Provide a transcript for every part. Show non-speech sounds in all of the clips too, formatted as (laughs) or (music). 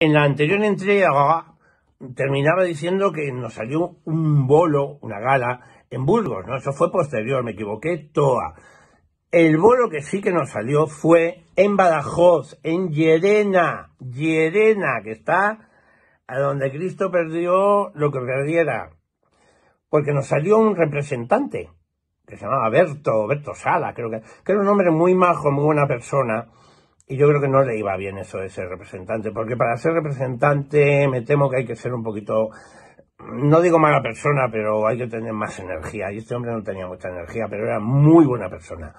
En la anterior entrega terminaba diciendo que nos salió un bolo, una gala, en Burgos, ¿no? Eso fue posterior, me equivoqué, toa. El bolo que sí que nos salió fue en Badajoz, en Llerena, Llerena, que está a donde Cristo perdió lo que perdiera. Porque nos salió un representante, que se llamaba Berto, Berto Sala, creo que, que era un hombre muy majo, muy buena persona, y yo creo que no le iba bien eso de ser representante, porque para ser representante me temo que hay que ser un poquito, no digo mala persona, pero hay que tener más energía. Y este hombre no tenía mucha energía, pero era muy buena persona.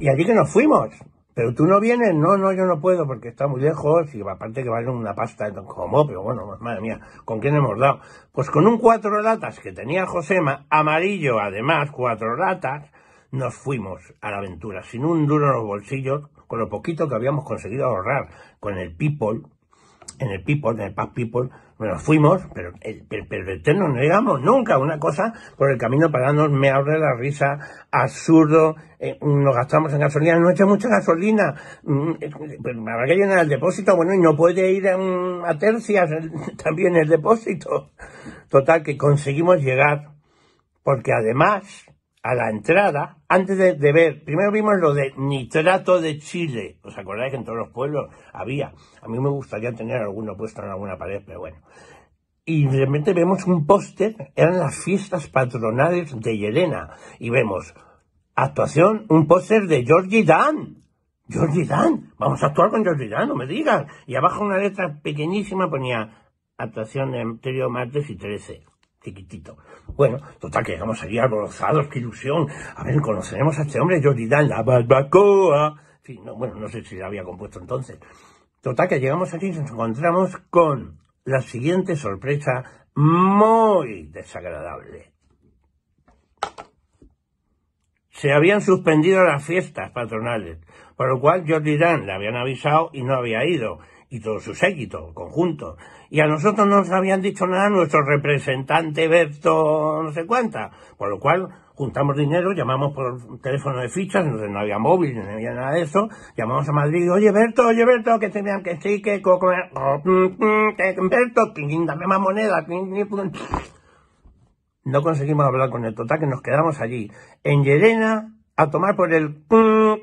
Y allí que nos fuimos. Pero tú no vienes, no, no, yo no puedo porque está muy lejos y aparte que vale una pasta como, pero bueno, madre mía, ¿con quién hemos dado? Pues con un cuatro latas que tenía Josema, amarillo además, cuatro latas, nos fuimos a la aventura, sin un duro en los bolsillos, con lo poquito que habíamos conseguido ahorrar con el People, en el People, en el Pack People, bueno, fuimos, pero, eh, pero, pero no llegamos nunca una cosa por el camino para darnos me abre la risa, absurdo, eh, nos gastamos en gasolina, no mucha gasolina, mm, eh, pero habrá que llenar el depósito, bueno, y no puede ir a, a tercias (laughs) también el depósito. Total, que conseguimos llegar, porque además a la entrada, antes de, ver, primero vimos lo de nitrato de Chile. ¿Os acordáis que en todos los pueblos había? A mí me gustaría tener alguno puesto en alguna pared, pero bueno. Y de repente vemos un póster, eran las fiestas patronales de Yelena. Y vemos, actuación, un póster de Georgie Dan. Georgie Dan, vamos a actuar con Georgie Dan, no me digas. Y abajo una letra pequeñísima ponía, actuación de anterior Martes y 13 chiquitito. Bueno, total, que llegamos allí alborozados, qué ilusión. A ver, conoceremos a este hombre, Jordi Dan, la barbacoa. bueno, no sé si la había compuesto entonces. Total, que llegamos aquí y nos encontramos con la siguiente sorpresa muy desagradable. Se habían suspendido las fiestas patronales, por lo cual Jordi Dan le habían avisado y no había ido y todo su séquito, conjunto. Y a nosotros no nos habían dicho nada nuestro representante Berto no sé cuánta, por lo cual juntamos dinero, llamamos por teléfono de fichas, no, no había móvil, no había nada de eso, llamamos a Madrid, oye Berto, oye Berto, que te vean que sí, que coco, eh, oh, mm, mm, que Berto, que dame más moneda, no conseguimos hablar con el total que nos quedamos allí, en Llerena, a tomar por el mm,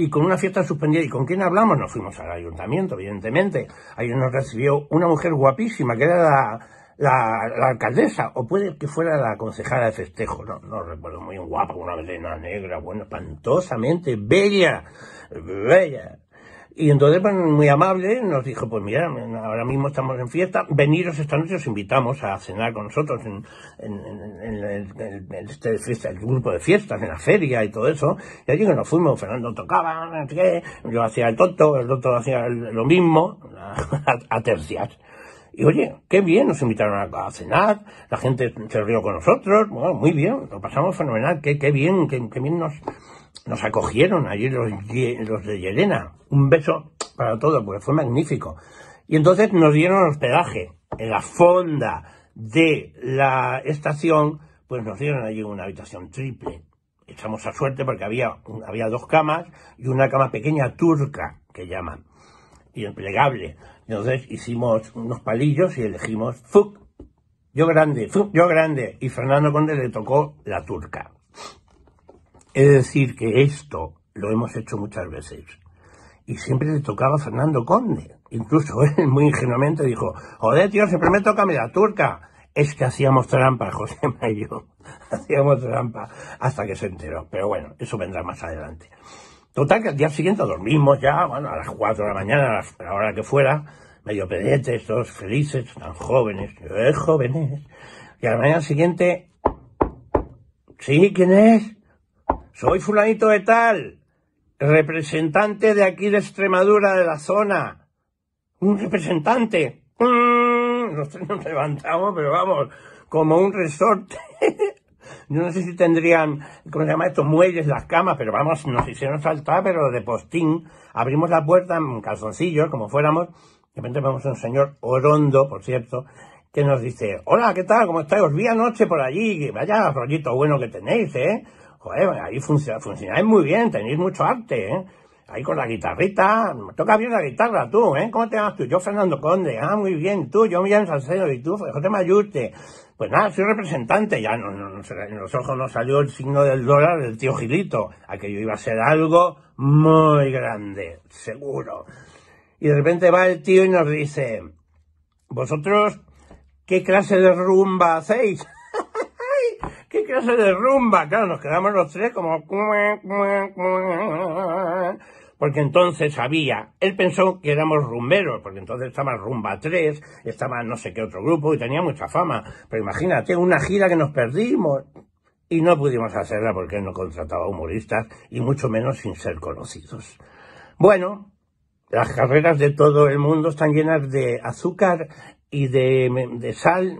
y con una fiesta suspendida. ¿Y con quién hablamos? Nos fuimos al ayuntamiento, evidentemente. Ahí nos recibió una mujer guapísima, que era la, alcaldesa, o puede que fuera la concejala de festejo, no, no recuerdo, muy guapa, una melena negra, bueno, espantosamente bella, bella. Y entonces, pues, muy amable, nos dijo, pues mira, ahora mismo estamos en fiesta, veniros esta noche, os invitamos a cenar con nosotros en, en, en, en el, este grupo de fiestas, en la feria y todo eso. Y allí que nos fuimos, Fernando tocaba, yo hacía el toto, el toto hacía lo mismo, (laughs) a, a tercias. Y oye, qué bien, nos invitaron a, cenar, la gente se rió con nosotros, muy bien, lo pasamos fenomenal, qué, bien, qué, bien nos, acogieron allí los, de Yelena. Un beso para todos, porque fue magnífico. Y entonces nos dieron hospedaje en la fonda de la estación, pues nos dieron allí una habitación triple. Echamos a suerte porque había, había dos camas y una cama pequeña turca que llaman y el Entonces hicimos unos palillos y elegimos Fuc, yo grande, yo grande. Y Fernando Conde le tocó la turca. Es decir, que esto lo hemos hecho muchas veces. Y siempre le tocaba a Fernando Conde. Incluso (laughs) él muy ingenuamente dijo, joder, tío, siempre me toca a mí la turca. Es que hacíamos trampa, (laughs) José Mayo. hacíamos trampa hasta que se enteró. Pero bueno, eso vendrá más adelante. Total, que al día siguiente dormimos ya, bueno, a las 4 de la mañana, a la hora que fuera, medio pedetes, todos felices, tan jóvenes, jóvenes. Y a la mañana siguiente, ¿sí? ¿Quién es? Soy fulanito de tal, representante de aquí de Extremadura, de la zona. Un representante. Mm, Nosotros (laughs) nos levantamos, pero vamos, como un resorte. Yo no sé si tendrían, ¿cómo se llama esto? Muelles, las camas, pero vamos, nos hicieron saltar, pero de postín. Abrimos la puerta en calzoncillos, como fuéramos. De repente vemos a un señor orondo, por cierto, que nos dice, hola, ¿qué tal? ¿Cómo estáis? Os vi anoche por allí, vaya rollito bueno que tenéis, ¿eh? Joder, ahí funciona, funcionáis muy bien, tenéis mucho arte, ¿eh? ahí con la guitarrita. Toca bien la guitarra, tú, ¿eh? ¿Cómo te llamas tú? Yo, Fernando Conde. Ah, muy bien, tú, yo, Miguel Salcedo. Y tú, José Mayuste. Pues nada, soy representante. Ya no, en los ojos nos salió el signo del dólar del tío Gilito. Aquello iba a ser algo muy grande, seguro. Y de repente va el tío y nos dice, ¿vosotros qué clase de rumba hacéis? ¿Qué clase de rumba? Claro, nos quedamos los tres como... Porque entonces había, él pensó que éramos rumberos, porque entonces estaba Rumba 3, estaba no sé qué otro grupo y tenía mucha fama. Pero imagínate, una gira que nos perdimos y no pudimos hacerla porque él no contrataba humoristas y mucho menos sin ser conocidos. Bueno, las carreras de todo el mundo están llenas de azúcar y de, de sal,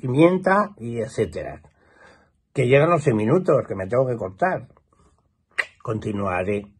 pimienta y etcétera que llegan los 100 minutos, que me tengo que cortar. Continuaré.